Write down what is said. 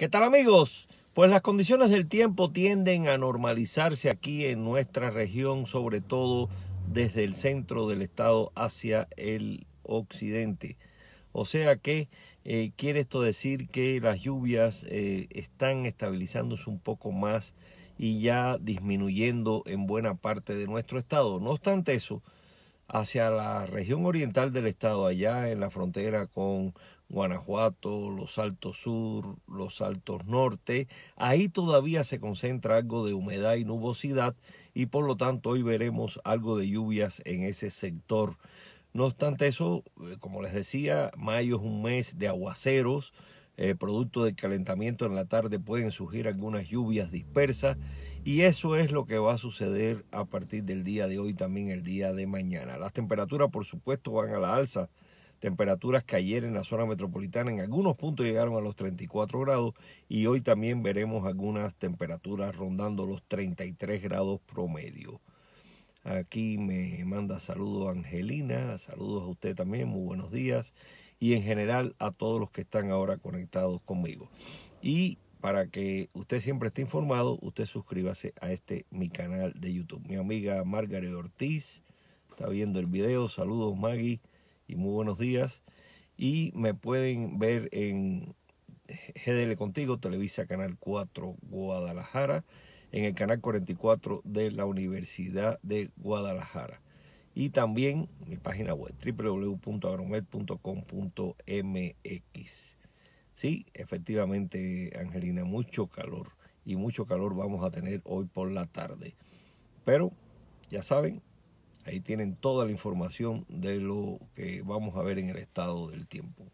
¿Qué tal amigos? Pues las condiciones del tiempo tienden a normalizarse aquí en nuestra región, sobre todo desde el centro del estado hacia el occidente. O sea que eh, quiere esto decir que las lluvias eh, están estabilizándose un poco más y ya disminuyendo en buena parte de nuestro estado. No obstante eso, hacia la región oriental del estado, allá en la frontera con Guanajuato, los Altos Sur, los Altos Norte, ahí todavía se concentra algo de humedad y nubosidad y por lo tanto hoy veremos algo de lluvias en ese sector. No obstante eso, eh, como les decía, mayo es un mes de aguaceros, eh, producto del calentamiento en la tarde pueden surgir algunas lluvias dispersas y eso es lo que va a suceder a partir del día de hoy también el día de mañana. Las temperaturas por supuesto van a la alza, temperaturas que ayer en la zona metropolitana en algunos puntos llegaron a los 34 grados y hoy también veremos algunas temperaturas rondando los 33 grados promedio. Aquí me manda saludos Angelina, saludos a usted también, muy buenos días y en general a todos los que están ahora conectados conmigo. Y para que usted siempre esté informado, usted suscríbase a este mi canal de YouTube. Mi amiga Margaret Ortiz está viendo el video. Saludos Maggie y muy buenos días. Y me pueden ver en GDL Contigo, Televisa Canal 4 Guadalajara, en el canal 44 de la Universidad de Guadalajara y también mi página web mx. Sí, efectivamente, Angelina, mucho calor y mucho calor vamos a tener hoy por la tarde. Pero ya saben, ahí tienen toda la información de lo que vamos a ver en el estado del tiempo.